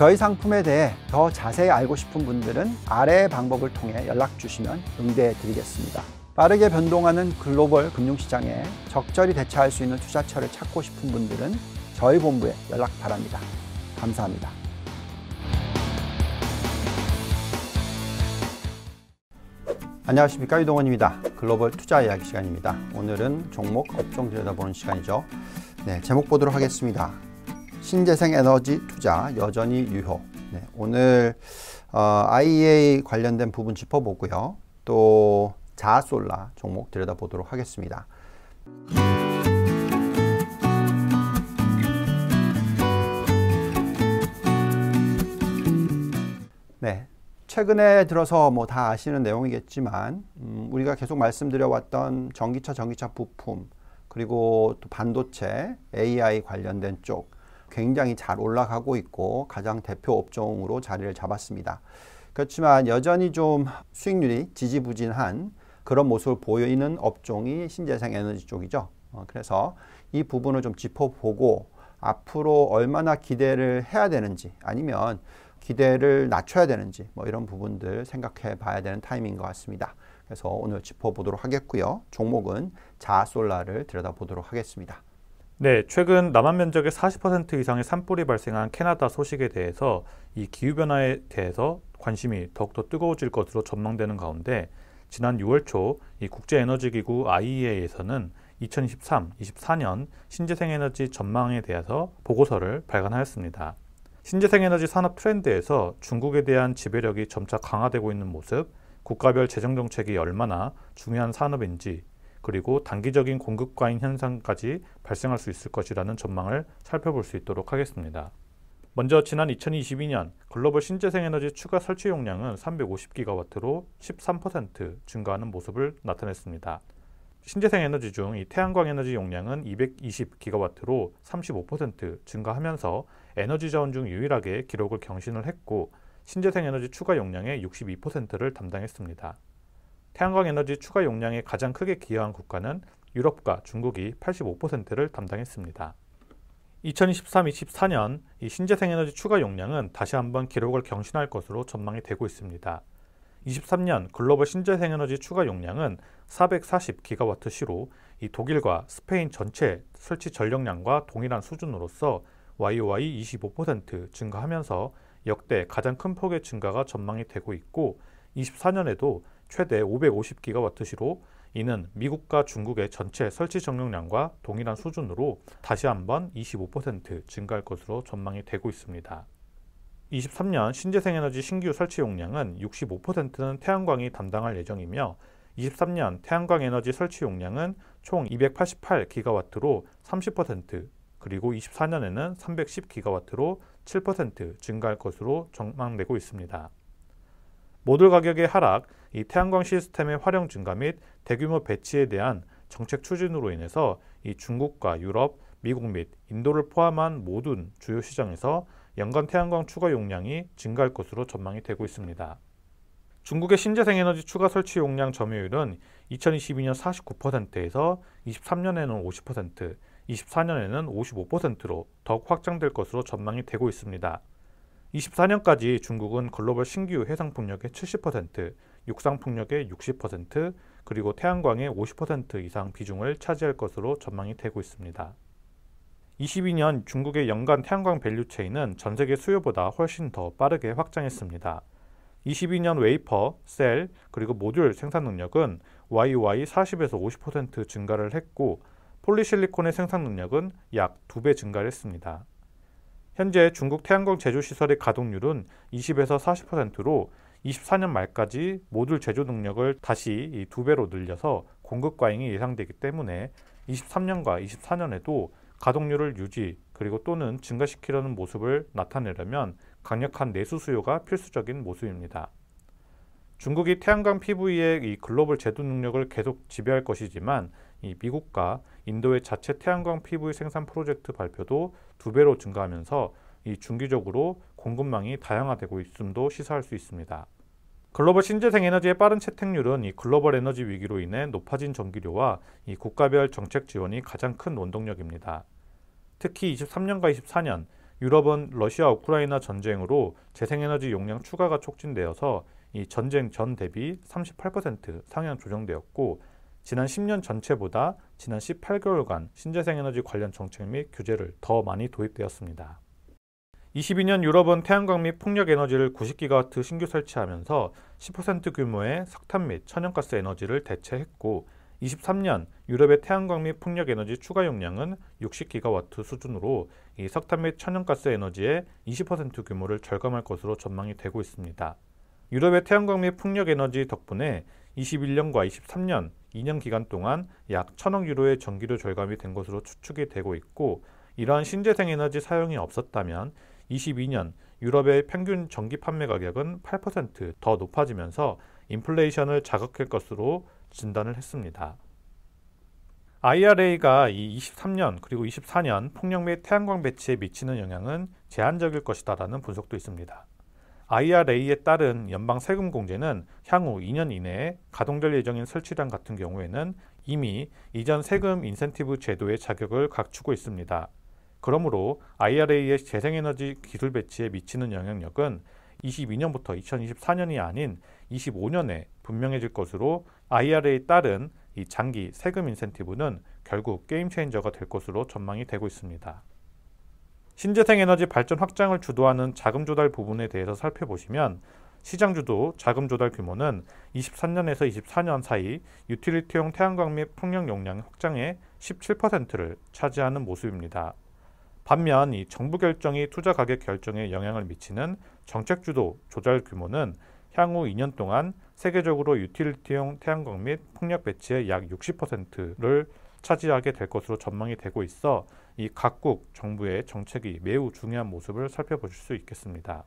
저희 상품에 대해 더 자세히 알고 싶은 분들은 아래의 방법을 통해 연락 주시면 응대해 드리겠습니다. 빠르게 변동하는 글로벌 금융시장에 적절히 대처할 수 있는 투자처를 찾고 싶은 분들은 저희 본부에 연락 바랍니다. 감사합니다. 안녕하십니까 유동원입니다. 글로벌 투자 이야기 시간입니다. 오늘은 종목 업종 들여다보는 시간이죠. 네, 제목 보도록 하겠습니다. 신재생 에너지 투자 여전히 유효. 네, 오늘 어, IEA 관련된 부분 짚어보고요. 또 자아솔라 종목 들여다보도록 하겠습니다. 네, 최근에 들어서 뭐 다 아시는 내용이겠지만 음, 우리가 계속 말씀드려왔던 전기차, 전기차 부품 그리고 또 반도체, AI 관련된 쪽 굉장히 잘 올라가고 있고 가장 대표 업종으로 자리를 잡았습니다. 그렇지만 여전히 좀 수익률이 지지부진한 그런 모습을 보이는 업종이 신재생 에너지 쪽이죠. 어, 그래서 이 부분을 좀 짚어보고 앞으로 얼마나 기대를 해야 되는지 아니면 기대를 낮춰야 되는지 뭐 이런 부분들 생각해 봐야 되는 타이밍인 것 같습니다. 그래서 오늘 짚어보도록 하겠고요. 종목은 자아솔라를 들여다보도록 하겠습니다. 네, 최근 남한 면적의 40% 이상의 산불이 발생한 캐나다 소식에 대해서 이 기후변화에 대해서 관심이 더욱더 뜨거워질 것으로 전망되는 가운데 지난 6월 초 이 국제에너지기구 IEA에서는 2023, 24년 신재생에너지 전망에 대해서 보고서를 발간하였습니다. 신재생에너지 산업 트렌드에서 중국에 대한 지배력이 점차 강화되고 있는 모습, 국가별 재정 정책이 얼마나 중요한 산업인지 그리고 단기적인 공급 과잉 현상까지 발생할 수 있을 것이라는 전망을 살펴볼 수 있도록 하겠습니다. 먼저 지난 2022년 글로벌 신재생에너지 추가 설치 용량은 350기가와트로 13% 증가하는 모습을 나타냈습니다. 신재생에너지 중 이 태양광에너지 용량은 220기가와트로 35% 증가하면서 에너지 자원 중 유일하게 기록을 경신을 했고 신재생에너지 추가 용량의 62%를 담당했습니다. 태양광 에너지 추가 용량에 가장 크게 기여한 국가는 유럽과 중국이 85%를 담당했습니다. 2023-24년 이 신재생 에너지 추가 용량은 다시 한번 기록을 경신할 것으로 전망이 되고 있습니다. 23년 글로벌 신재생 에너지 추가 용량은 4 4 0기가와로이 독일과 스페인 전체 설치 전력량과 동일한 수준으로서 YOY 25% 증가하면서 역대 가장 큰 폭의 증가가 전망이 되고 있고 24년에도 최대 550기가와트시로 이는 미국과 중국의 전체 설치 정력량과 동일한 수준으로 다시 한번 25% 증가할 것으로 전망이 되고 있습니다. 23년 신재생에너지 신규 설치 용량은 65%는 태양광이 담당할 예정이며 23년 태양광 에너지 설치 용량은 총 288기가와트로 30% 그리고 24년에는 310기가와트로 7% 증가할 것으로 전망되고 있습니다. 모듈 가격의 하락, 이 태양광 시스템의 활용 증가 및 대규모 배치에 대한 정책 추진으로 인해서 이 중국과 유럽, 미국 및 인도를 포함한 모든 주요 시장에서 연간 태양광 추가 용량이 증가할 것으로 전망이 되고 있습니다. 중국의 신재생에너지 추가 설치 용량 점유율은 2022년 49%에서 23년에는 50%, 24년에는 55%로 더욱 확장될 것으로 전망이 되고 있습니다. 24년까지 중국은 글로벌 신규 해상 풍력의 70%, 육상 풍력의 60%, 그리고 태양광의 50% 이상 비중을 차지할 것으로 전망이 되고 있습니다. 22년 중국의 연간 태양광 밸류체인은 전 세계 수요보다 훨씬 더 빠르게 확장했습니다. 22년 웨이퍼, 셀, 그리고 모듈 생산 능력은 YY 40에서 50% 증가를 했고 폴리실리콘의 생산 능력은 약 2배 증가를 했습니다. 현재 중국 태양광 제조 시설의 가동률은 20에서 40%로 24년 말까지 모듈 제조 능력을 다시 두 배로 늘려서 공급 과잉이 예상되기 때문에 23년과 24년에도 가동률을 유지 그리고 또는 증가시키려는 모습을 나타내려면 강력한 내수 수요가 필수적인 모습입니다. 중국이 태양광 PV의 이 글로벌 제도 능력을 계속 지배할 것이지만 이 미국과 인도의 자체 태양광 PV 생산 프로젝트 발표도 두 배로 증가하면서 이 중기적으로 공급망이 다양화되고 있음도 시사할 수 있습니다. 글로벌 신재생 에너지의 빠른 채택률은 이 글로벌 에너지 위기로 인해 높아진 전기료와 이 국가별 정책 지원이 가장 큰 원동력입니다. 특히 23년과 24년 유럽은 러시아 우크라이나 전쟁으로 재생에너지 용량 추가가 촉진되어서 이 전쟁 전 대비 38% 상향 조정되었고 지난 10년 전체보다 지난 18개월간 신재생에너지 관련 정책 및 규제를 더 많이 도입되었습니다. 22년 유럽은 태양광 및 풍력 에너지를 90기가와트 신규 설치하면서 10% 규모의 석탄 및 천연가스 에너지를 대체했고 23년 유럽의 태양광 및 풍력 에너지 추가 용량은 60기가와트 수준으로 이 석탄 및 천연가스 에너지의 20% 규모를 절감할 것으로 전망이 되고 있습니다. 유럽의 태양광 및 풍력 에너지 덕분에 21년과 23년 2년 기간 동안 약 천억 유로의 전기료 절감이 된 것으로 추측이 되고 있고 이러한 신재생 에너지 사용이 없었다면 22년 유럽의 평균 전기 판매 가격은 8%더 높아지면서 인플레이션을 자극할 것으로 진단을 했습니다. IRA가 이 23년 그리고 24년 풍력 및 태양광 배치에 미치는 영향은 제한적일 것이다라는 분석도 있습니다. IRA에 따른 연방 세금 공제는 향후 2년 이내에 가동될 예정인 설치량 같은 경우에는 이미 이전 세금 인센티브 제도의 자격을 갖추고 있습니다. 그러므로 IRA의 재생에너지 기술 배치에 미치는 영향력은 22년부터 2024년이 아닌 25년에 분명해질 것으로 IRA에 따른 이 장기 세금 인센티브는 결국 게임 체인저가 될 것으로 전망이 되고 있습니다. 신재생 에너지 발전 확장을 주도하는 자금 조달 부분에 대해서 살펴보시면 시장 주도 자금 조달 규모는 23년에서 24년 사이 유틸리티용 태양광 및 풍력 용량 확장의 17%를 차지하는 모습입니다. 반면 이 정부 결정이 투자 가격 결정에 영향을 미치는 정책 주도 조달 규모는 향후 2년 동안 세계적으로 유틸리티용 태양광 및 풍력 배치의 약 60%를 차지하게 될 것으로 전망이 되고 있어 이 각국 정부의 정책이 매우 중요한 모습을 살펴보실 수 있겠습니다.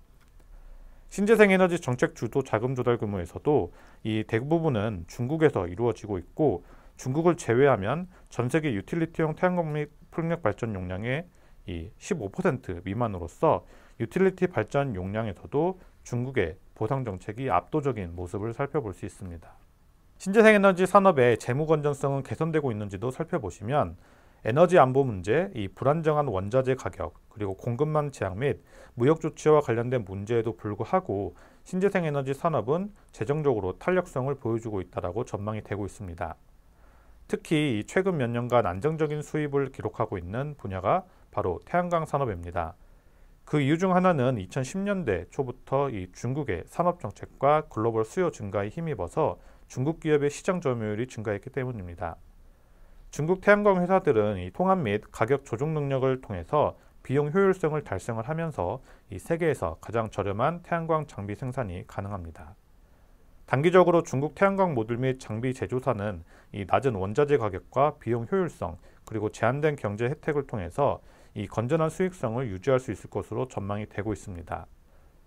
신재생 에너지 정책 주도 자금 조달 규모에서도 이 대부분은 중국에서 이루어지고 있고 중국을 제외하면 전 세계 유틸리티용 태양광 및 풍력 발전 용량의 이 15% 미만으로서 유틸리티 발전 용량에서도 중국의 보상 정책이 압도적인 모습을 살펴볼 수 있습니다. 신재생에너지 산업의 재무 건전성은 개선되고 있는지도 살펴보시면 에너지 안보 문제, 이 불안정한 원자재 가격, 그리고 공급망 제약 및 무역 조치와 관련된 문제에도 불구하고 신재생 에너지 산업은 재정적으로 탄력성을 보여주고 있다라고 전망이 되고 있습니다. 특히 최근 몇 년간 안정적인 수입을 기록하고 있는 분야가 바로 태양광 산업입니다. 그 이유 중 하나는 2010년대 초부터 이 중국의 산업 정책과 글로벌 수요 증가에 힘입어서 중국 기업의 시장 점유율이 증가했기 때문입니다. 중국 태양광 회사들은 이 통합 및 가격 조정 능력을 통해서 비용 효율성을 달성을 하면서 이 세계에서 가장 저렴한 태양광 장비 생산이 가능합니다. 단기적으로 중국 태양광 모듈 및 장비 제조사는 이 낮은 원자재 가격과 비용 효율성 그리고 제한된 경제 혜택을 통해서 이 건전한 수익성을 유지할 수 있을 것으로 전망이 되고 있습니다.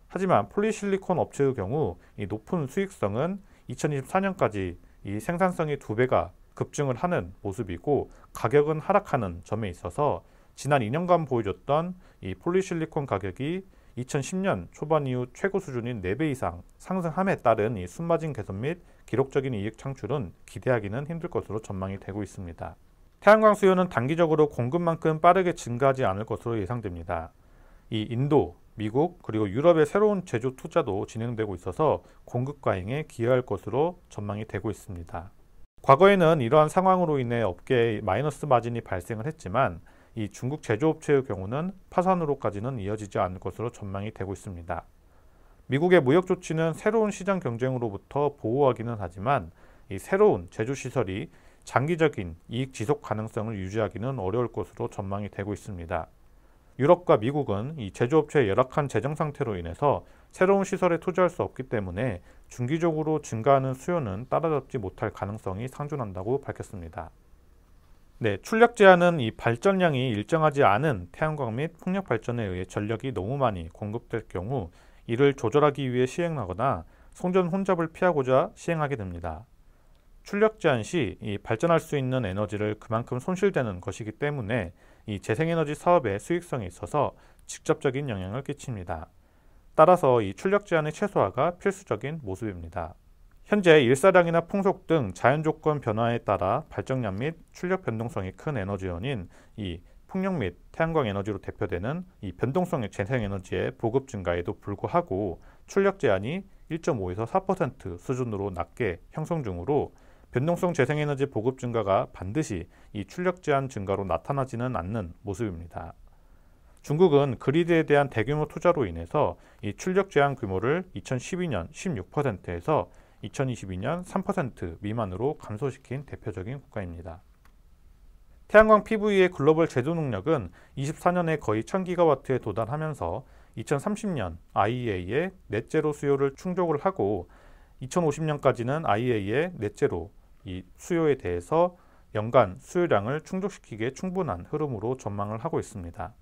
하지만 폴리실리콘 업체의 경우 이 높은 수익성은 2024년까지 이 생산성이 2배가 급증을 하는 모습이고 가격은 하락하는 점에 있어서 지난 2년간 보여줬던 이 폴리실리콘 가격이 2010년 초반 이후 최고 수준인 4배 이상 상승함에 따른 이 순마진 개선 및 기록적인 이익 창출은 기대하기는 힘들 것으로 전망이 되고 있습니다. 태양광 수요는 단기적으로 공급만큼 빠르게 증가하지 않을 것으로 예상됩니다. 이 인도, 미국 그리고 유럽의 새로운 제조 투자도 진행되고 있어서 공급 과잉에 기여할 것으로 전망이 되고 있습니다. 과거에는 이러한 상황으로 인해 업계에 마이너스 마진이 발생을 했지만 이 중국 제조업체의 경우는 파산으로까지는 이어지지 않을 것으로 전망이 되고 있습니다. 미국의 무역 조치는 새로운 시장 경쟁으로부터 보호하기는 하지만 이 새로운 제조 시설이 장기적인 이익 지속 가능성을 유지하기는 어려울 것으로 전망이 되고 있습니다. 유럽과 미국은 이 제조업체의 열악한 재정 상태로 인해서 새로운 시설에 투자할 수 없기 때문에 중기적으로 증가하는 수요는 따라잡지 못할 가능성이 상존한다고 밝혔습니다. 네, 출력 제한은 이 발전량이 일정하지 않은 태양광 및 풍력 발전에 의해 전력이 너무 많이 공급될 경우 이를 조절하기 위해 시행하거나 송전 혼잡을 피하고자 시행하게 됩니다. 출력 제한 시 이 발전할 수 있는 에너지를 그만큼 손실되는 것이기 때문에 이 재생에너지 사업의 수익성에 있어서 직접적인 영향을 끼칩니다. 따라서 이 출력 제한의 최소화가 필수적인 모습입니다. 현재 일사량이나 풍속 등 자연 조건 변화에 따라 발전량 및 출력 변동성이 큰 에너지원인 이 풍력 및 태양광 에너지로 대표되는 이 변동성의 재생 에너지의 보급 증가에도 불구하고 출력 제한이 1.5에서 4% 수준으로 낮게 형성 중으로 변동성 재생에너지 보급 증가가 반드시 이 출력 제한 증가로 나타나지는 않는 모습입니다. 중국은 그리드에 대한 대규모 투자로 인해서 이 출력 제한 규모를 2012년 16%에서 2022년 3% 미만으로 감소시킨 대표적인 국가입니다. 태양광 PV의 글로벌 제조 능력은 24년에 거의 1000기가와트에 도달하면서 2030년 IEA의 넷제로 수요를 충족을 하고 2050년까지는 IEA의 넷제로 이 수요에 대해서 연간 수요량을 충족시키기에 충분한 흐름으로 전망을 하고 있습니다.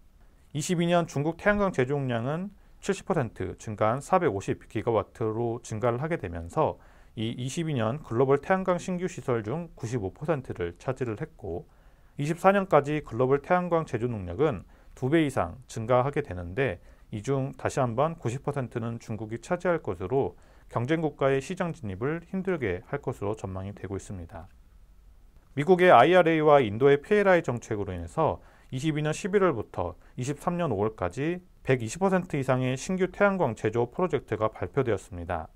22년 중국 태양광 제조용량은 70% 증가한 450기가와트로 증가를 하게 되면서 이 22년 글로벌 태양광 신규 시설 중 95%를 차지를 했고 24년까지 글로벌 태양광 제조 능력은 2배 이상 증가하게 되는데 이 중 다시 한번 90%는 중국이 차지할 것으로 경쟁 국가의 시장 진입을 힘들게 할 것으로 전망이 되고 있습니다. 미국의 IRA와 인도의 PLI 정책으로 인해서 22년 11월부터 23년 5월까지 120% 이상의 신규 태양광 제조 프로젝트가 발표되었습니다.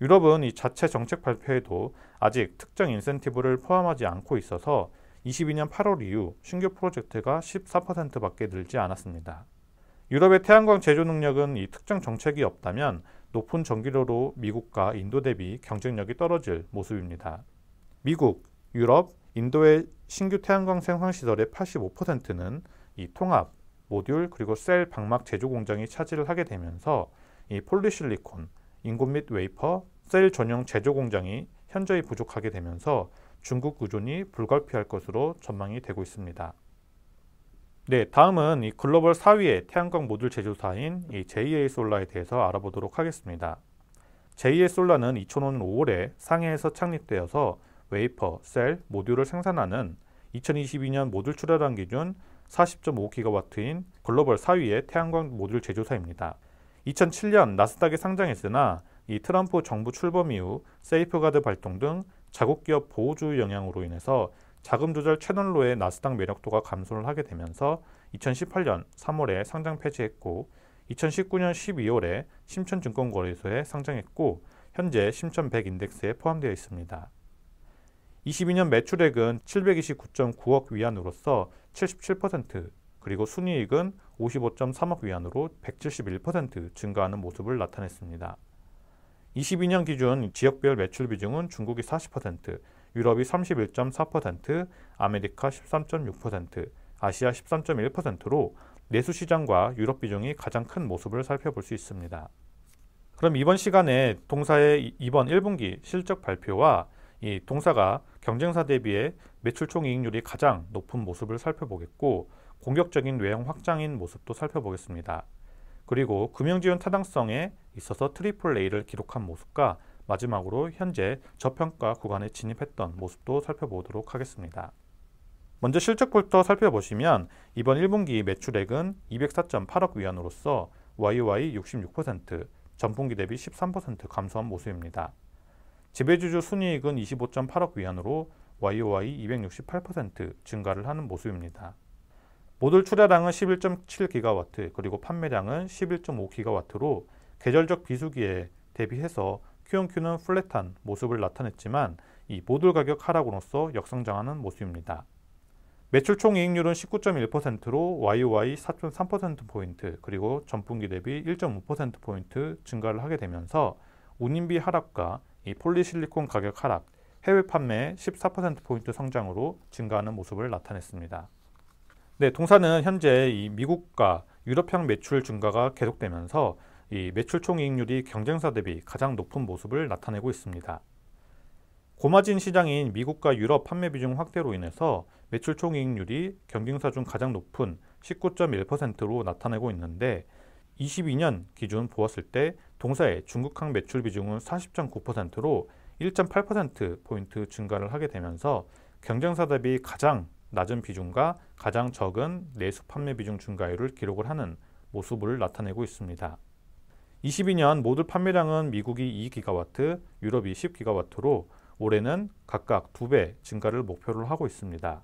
유럽은 이 자체 정책 발표에도 아직 특정 인센티브를 포함하지 않고 있어서 22년 8월 이후 신규 프로젝트가 14%밖에 늘지 않았습니다. 유럽의 태양광 제조 능력은 이 특정 정책이 없다면 높은 전기료로 미국과 인도 대비 경쟁력이 떨어질 모습입니다. 미국, 유럽, 인도의 신규 태양광생산 시설의 85%는 이 통합, 모듈 그리고 셀 방막 제조 공장이 차지를 하게 되면서 이 폴리실리콘, 인공 및 웨이퍼, 셀 전용 제조 공장이 현저히 부족하게 되면서 중국 의존이 불가피할 것으로 전망이 되고 있습니다. 네, 다음은 이 글로벌 4위의 태양광 모듈 제조사인 이 JA 솔라에 대해서 알아보도록 하겠습니다. JA 솔라는 2005년 5월에 상해에서 창립되어서 웨이퍼, 셀, 모듈을 생산하는 2022년 모듈 출하량 기준 40.5기가와트인 글로벌 4위의 태양광 모듈 제조사입니다. 2007년 나스닥에 상장했으나 이 트럼프 정부 출범 이후 세이프가드 발동 등 자국 기업 보호주의 영향으로 인해서 자금 조절 채널로의 나스닥 매력도가 감소를 하게 되면서 2018년 3월에 상장 폐지했고 2019년 12월에 심천증권거래소에 상장했고 현재 심천100 인덱스에 포함되어 있습니다. 22년 매출액은 729.9억 위안으로서 77% 그리고 순이익은 55.3억 위안으로 171% 증가하는 모습을 나타냈습니다. 22년 기준 지역별 매출 비중은 중국이 40%, 유럽이 31.4%, 아메리카 13.6%, 아시아 13.1%로 내수 시장과 유럽 비중이 가장 큰 모습을 살펴볼 수 있습니다. 그럼 이번 시간에 동사의 이번 1분기 실적 발표와 이 동사가 경쟁사 대비해 매출 총이익률이 가장 높은 모습을 살펴보겠고 공격적인 외형 확장인 모습도 살펴보겠습니다. 그리고 금융지원 타당성에 있어서 트리플 A를 기록한 모습과 마지막으로 현재 저평가 구간에 진입했던 모습도 살펴보도록 하겠습니다. 먼저 실적부터 살펴보시면 이번 1분기 매출액은 204.8억 위안으로서 YY 66%, 전분기 대비 13% 감소한 모습입니다. 지배주주 순이익은 25.8억 위안으로 YOY 268% 증가를 하는 모습입니다. 모듈 출하량은 1 1 7기가 그리고 판매량은 1 1 5기가로 계절적 비수기에 대비해서 Q&Q는 플랫한 모습을 나타냈지만 이 모듈 가격 하락으로써 역성장하는 모습입니다. 매출 총이익률은 19.1%로 YOY 4.3%포인트, 그리고 전분기 대비 1.5%포인트 증가를 하게 되면서 운임비 하락과 이 폴리실리콘 가격 하락, 해외 판매 14%포인트 성장으로 증가하는 모습을 나타냈습니다. 네, 동사는 현재 이 미국과 유럽형 매출 증가가 계속되면서 이 매출 총이익률이 경쟁사 대비 가장 높은 모습을 나타내고 있습니다. 고마진 시장인 미국과 유럽 판매 비중 확대로 인해서 매출 총이익률이 경쟁사 중 가장 높은 19.1%로 나타내고 있는데 22년 기준 보았을 때 동사의 중국항 매출 비중은 40.9%로 1.8%포인트 증가를 하게 되면서 경쟁사 답이 가장 낮은 비중과 가장 적은 내수 판매 비중 증가율을 기록을 하는 모습을 나타내고 있습니다. 22년 모듈 판매량은 미국이 2기가와트, 유럽이 10기가와트로 올해는 각각 2배 증가를 목표로 하고 있습니다.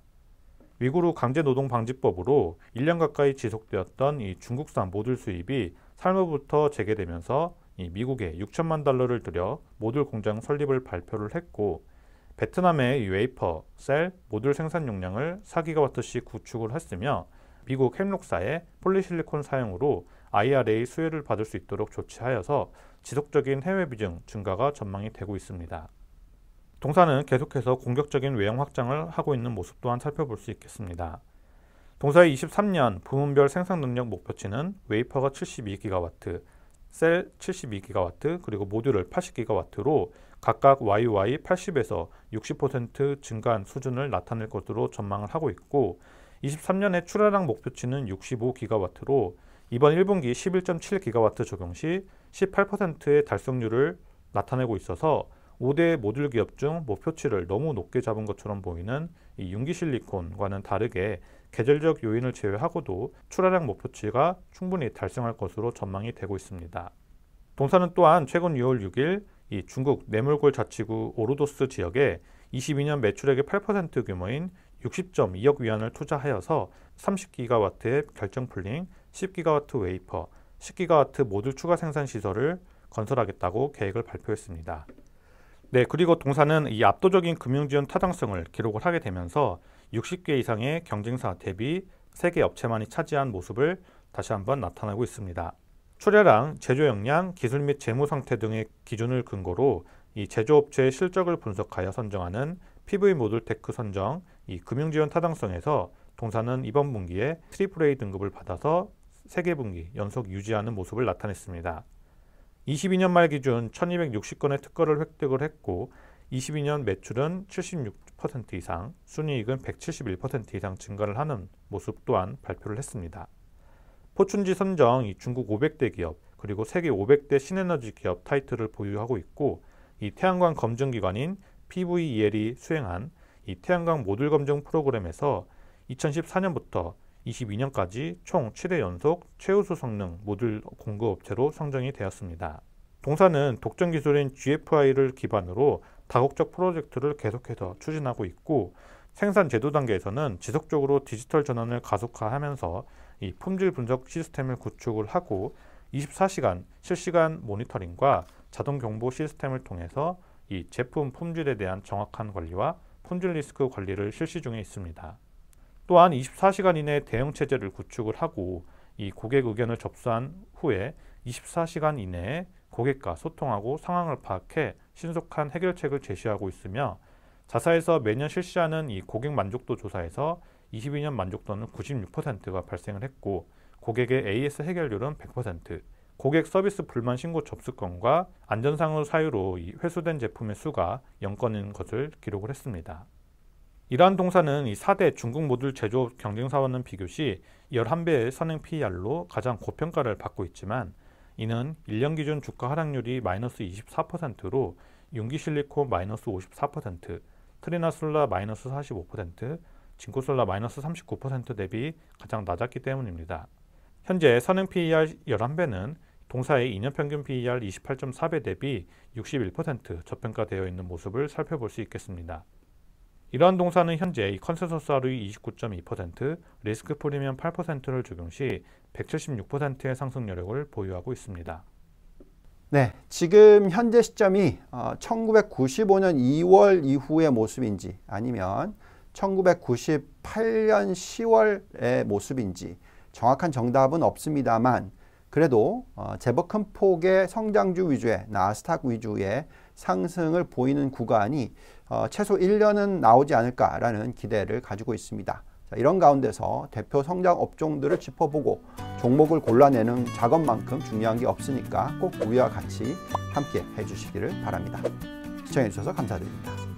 위구르 강제노동방지법으로 1년 가까이 지속되었던 이 중국산 모듈 수입이 3월부터 재개되면서 이 미국에 6천만 달러를 들여 모듈 공장 설립을 발표를 했고 베트남의 웨이퍼, 셀, 모듈 생산 용량을 4기가와트씩 구축을 했으며 미국 햄록사의 폴리실리콘 사용으로 IRA 수혜를 받을 수 있도록 조치하여서 지속적인 해외 비중 증가가 전망이 되고 있습니다. 동사는 계속해서 공격적인 외형 확장을 하고 있는 모습 또한 살펴볼 수 있겠습니다. 동사의 23년 부문별 생산 능력 목표치는 웨이퍼가 72기가와트, 셀 72기가와트, 그리고 모듈을 80기가와트로 각각 YY 80에서 60% 증가한 수준을 나타낼 것으로 전망을 하고 있고 23년의 출하량 목표치는 65기가와트로 이번 1분기 11.7기가와트 적용 시 18%의 달성률을 나타내고 있어서 5대 모듈 기업 중 목표치를 너무 높게 잡은 것처럼 보이는 이 윤기 실리콘과는 다르게 계절적 요인을 제외하고도 출하량 목표치가 충분히 달성할 것으로 전망이 되고 있습니다. 동사는 또한 최근 6월 6일 이 중국 내물골 자치구 오르도스 지역에 22년 매출액의 8% 규모인 60.2억 위안을 투자하여서 30기가와트의 결정 풀링, 10기가와트 웨이퍼, 10기가와트 모듈 추가 생산 시설을 건설하겠다고 계획을 발표했습니다. 네, 그리고 동사는 이 압도적인 금융지원 타당성을 기록을 하게 되면서 60개 이상의 경쟁사 대비 세개 업체만이 차지한 모습을 다시 한번 나타내고 있습니다. 출하량, 제조 역량, 기술 및 재무 상태 등의 기준을 근거로 이 제조업체의 실적을 분석하여 선정하는 PV 모듈 테크 선정, 이 금융지원 타당성에서 동사는 이번 분기에 트리플 A 등급을 받아서 세개 분기 연속 유지하는 모습을 나타냈습니다. 22년 말 기준 1260건의 특허를 획득을 했고 22년 매출은 76% 이상, 순이익은 171% 이상 증가를 하는 모습 또한 발표를 했습니다. 포춘지 선정 이 중국 500대 기업 그리고 세계 500대 신에너지 기업 타이틀을 보유하고 있고 이 태양광 검증 기관인 PVEL이 수행한 이 태양광 모듈 검증 프로그램에서 2014년부터 22년까지 총 7회 연속 최우수 성능 모듈 공급 업체로 선정이 되었습니다. 동사는 독점 기술인 GFI를 기반으로 다국적 프로젝트를 계속해서 추진하고 있고 생산 제도 단계에서는 지속적으로 디지털 전환을 가속화하면서 이 품질 분석 시스템을 구축을 하고 24시간 실시간 모니터링과 자동 경보 시스템을 통해서 이 제품 품질에 대한 정확한 관리와 품질 리스크 관리를 실시 중에 있습니다. 또한 24시간 이내에 대응 체제를 구축을 하고 이 고객 의견을 접수한 후에 24시간 이내에 고객과 소통하고 상황을 파악해 신속한 해결책을 제시하고 있으며 자사에서 매년 실시하는 이 고객 만족도 조사에서 22년 만족도는 96%가 발생을 했고 고객의 AS 해결률은 100%, 고객 서비스 불만 신고 접수 건과 안전상의 사유로 이 회수된 제품의 수가 0건인 것을 기록을 했습니다. 이러한 동사는 이 4대 중국 모듈 제조업 경쟁사와는 비교시 11배의 선행 PER로 가장 고평가를 받고 있지만 이는 1년 기준 주가 하락률이 마이너스 24%로 융기실리콘 마이너스 54%, 트리나솔라 마이너스 45%, 진코솔라 마이너스 39% 대비 가장 낮았기 때문입니다. 현재 선행 PER 11배는 동사의 2년 평균 PER 28.4배 대비 61% 저평가되어 있는 모습을 살펴볼 수 있겠습니다. 이러한 동사는 현재 이 컨센서스 ROE 29.2%, 리스크 프리미엄 8%를 적용 시 176%의 상승 여력을 보유하고 있습니다. 네, 지금 현재 시점이 1995년 어, 2월 이후의 모습인지 아니면 1998년 10월의 모습인지 정확한 정답은 없습니다만 그래도 어, 제법 큰 폭의 성장주 위주의 나스닥 위주의 상승을 보이는 구간이 어, 최소 1년은 나오지 않을까라는 기대를 가지고 있습니다. 자, 이런 가운데서 대표 성장 업종들을 짚어보고 종목을 골라내는 작업만큼 중요한 게 없으니까 꼭 우리와 같이 함께 해주시기를 바랍니다. 시청해주셔서 감사드립니다.